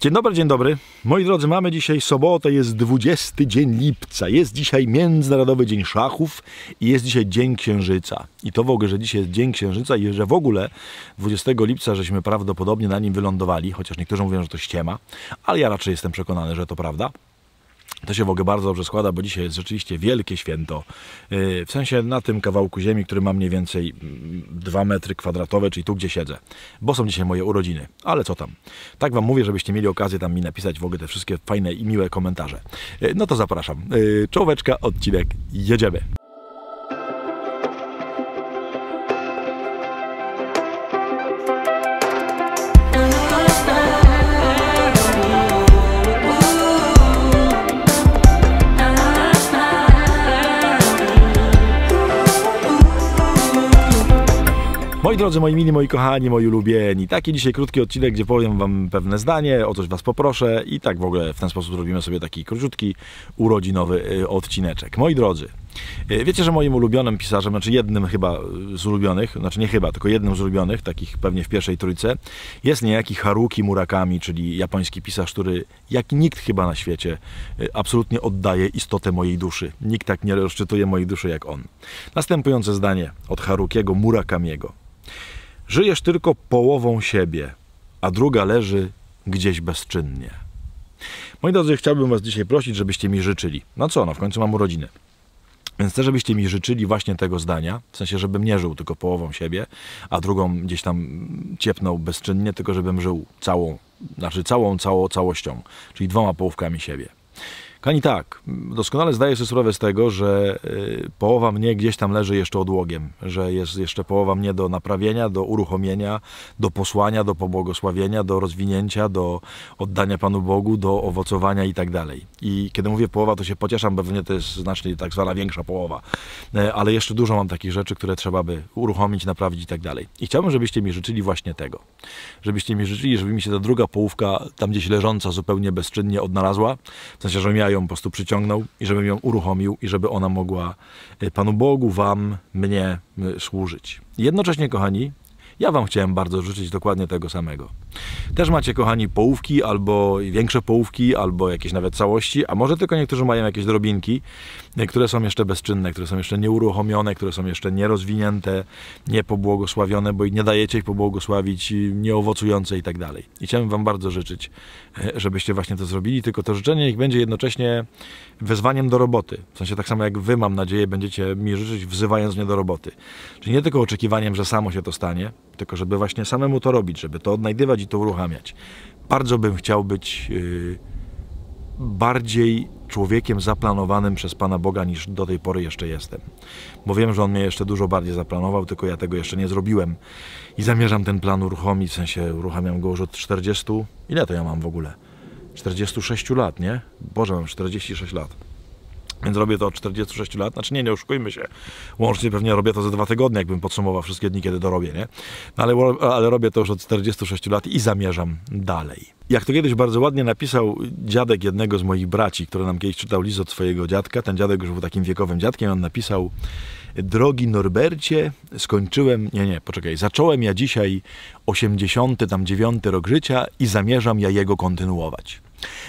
Dzień dobry, dzień dobry. Moi drodzy, mamy dzisiaj sobotę, jest 20 dzień lipca, jest dzisiaj Międzynarodowy Dzień Szachów i jest dzisiaj Dzień Księżyca. I to w ogóle, że dzisiaj jest Dzień Księżyca i że w ogóle 20 lipca żeśmy prawdopodobnie na nim wylądowali, chociaż niektórzy mówią, że to ściema, ale ja raczej jestem przekonany, że to prawda. To się w ogóle bardzo dobrze składa, bo dzisiaj jest rzeczywiście wielkie święto. Y, w sensie na tym kawałku ziemi, który ma mniej więcej 2 mm, metry kwadratowe, czyli tu, gdzie siedzę. Bo są dzisiaj moje urodziny. Ale co tam. Tak Wam mówię, żebyście mieli okazję tam mi napisać w ogóle te wszystkie fajne i miłe komentarze. Y, no to zapraszam. Y, czołóweczka, odcinek. Jedziemy. Moi drodzy, moi mili, moi kochani, moi ulubieni, taki dzisiaj krótki odcinek, gdzie powiem wam pewne zdanie, o coś was poproszę i tak w ogóle w ten sposób robimy sobie taki króciutki, urodzinowy y, odcineczek. Moi drodzy, y, Wiecie, że moim ulubionym pisarzem, znaczy jednym chyba z ulubionych, znaczy nie chyba, tylko jednym z ulubionych, takich pewnie w pierwszej trójce, jest niejaki Haruki Murakami, czyli japoński pisarz, który jak nikt chyba na świecie y, absolutnie oddaje istotę mojej duszy. Nikt tak nie rozczytuje mojej duszy jak on. Następujące zdanie od Harukiego Murakamiego. Żyjesz tylko połową siebie, a druga leży gdzieś bezczynnie. Moi drodzy, chciałbym Was dzisiaj prosić, żebyście mi życzyli. No co, no w końcu mam urodziny. Więc chcę, żebyście mi życzyli właśnie tego zdania, w sensie, żebym nie żył tylko połową siebie, a drugą gdzieś tam ciepnął bezczynnie, tylko żebym żył całą, znaczy całą, całą całością, czyli dwoma połówkami siebie. Kani tak, doskonale zdaję sobie sprawę z tego, że y, połowa mnie gdzieś tam leży jeszcze odłogiem, że jest jeszcze połowa mnie do naprawienia, do uruchomienia, do posłania, do pobłogosławienia, do rozwinięcia, do oddania Panu Bogu, do owocowania i tak dalej. I kiedy mówię połowa, to się pocieszam, pewnie to jest znacznie tak zwana większa połowa, e, ale jeszcze dużo mam takich rzeczy, które trzeba by uruchomić, naprawić i tak dalej. I chciałbym, żebyście mi życzyli właśnie tego. Żebyście mi życzyli, żeby mi się ta druga połówka, tam gdzieś leżąca zupełnie bezczynnie odnalazła, w sensie, żebym ja ją po prostu przyciągnął i żebym ją uruchomił i żeby ona mogła y, Panu Bogu, Wam, mnie y, służyć. Jednocześnie, kochani, ja Wam chciałem bardzo życzyć dokładnie tego samego. Też macie, kochani, połówki albo większe połówki, albo jakieś nawet całości, a może tylko niektórzy mają jakieś drobinki, e, które są jeszcze bezczynne, które są jeszcze nieuruchomione, które są jeszcze nierozwinięte, niepobłogosławione, bo nie dajecie ich pobłogosławić, nieowocujące i tak dalej. I chciałem Wam bardzo życzyć, e, żebyście właśnie to zrobili, tylko to życzenie ich będzie jednocześnie wezwaniem do roboty. W sensie tak samo jak Wy, mam nadzieję, będziecie mi życzyć, wzywając mnie do roboty. Czyli nie tylko oczekiwaniem, że samo się to stanie, tylko żeby właśnie samemu to robić, żeby to odnajdywać i to uruchamiać. Bardzo bym chciał być y, bardziej człowiekiem zaplanowanym przez Pana Boga niż do tej pory jeszcze jestem. Bo wiem, że On mnie jeszcze dużo bardziej zaplanował, tylko ja tego jeszcze nie zrobiłem. I zamierzam ten plan uruchomić, w sensie uruchamiam go już od 40... Ile to ja mam w ogóle? 46 lat, nie? Boże, mam 46 lat. Więc robię to od 46 lat. Znaczy nie, nie oszukujmy się. Łącznie pewnie robię to za dwa tygodnie, jakbym podsumował wszystkie dni, kiedy to robię, nie? No ale, ale robię to już od 46 lat i zamierzam dalej. Jak to kiedyś bardzo ładnie napisał dziadek jednego z moich braci, który nam kiedyś czytał list od swojego dziadka, ten dziadek już był takim wiekowym dziadkiem, on napisał Drogi Norbercie, skończyłem, nie, nie, poczekaj, zacząłem ja dzisiaj 80, tam 9 rok życia i zamierzam ja jego kontynuować.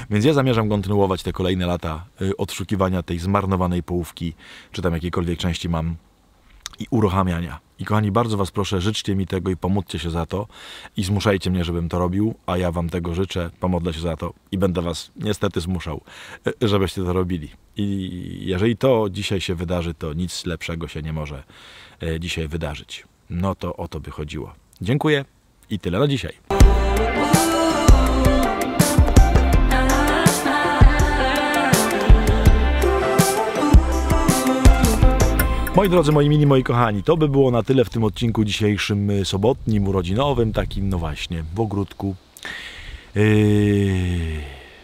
Więc ja zamierzam kontynuować te kolejne lata y, odszukiwania tej zmarnowanej połówki, czy tam jakiejkolwiek części mam i uruchamiania. I kochani, bardzo Was proszę, życzcie mi tego i pomódźcie się za to i zmuszajcie mnie, żebym to robił, a ja Wam tego życzę, pomodlę się za to i będę Was niestety zmuszał, y, żebyście to robili. I jeżeli to dzisiaj się wydarzy, to nic lepszego się nie może y, dzisiaj wydarzyć. No to o to by chodziło. Dziękuję i tyle na dzisiaj. Moi drodzy, moi mini, moi kochani, to by było na tyle w tym odcinku dzisiejszym y, sobotnim, urodzinowym, takim, no właśnie, w ogródku. Yy...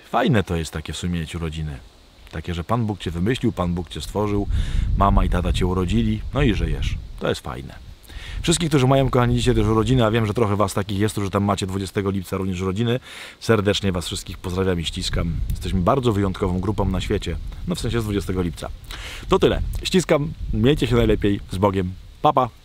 Fajne to jest takie w sumie mieć urodziny. Takie, że Pan Bóg Cię wymyślił, Pan Bóg Cię stworzył, mama i tata Cię urodzili, no i żyjesz. To jest fajne. Wszystkich, którzy mają, kochani, dzisiaj też urodziny, a wiem, że trochę Was takich jest, którzy tam macie 20 lipca również rodziny, serdecznie Was wszystkich pozdrawiam i ściskam. Jesteśmy bardzo wyjątkową grupą na świecie, no w sensie z 20 lipca. To tyle. Ściskam, miejcie się najlepiej, z Bogiem. Pa, pa!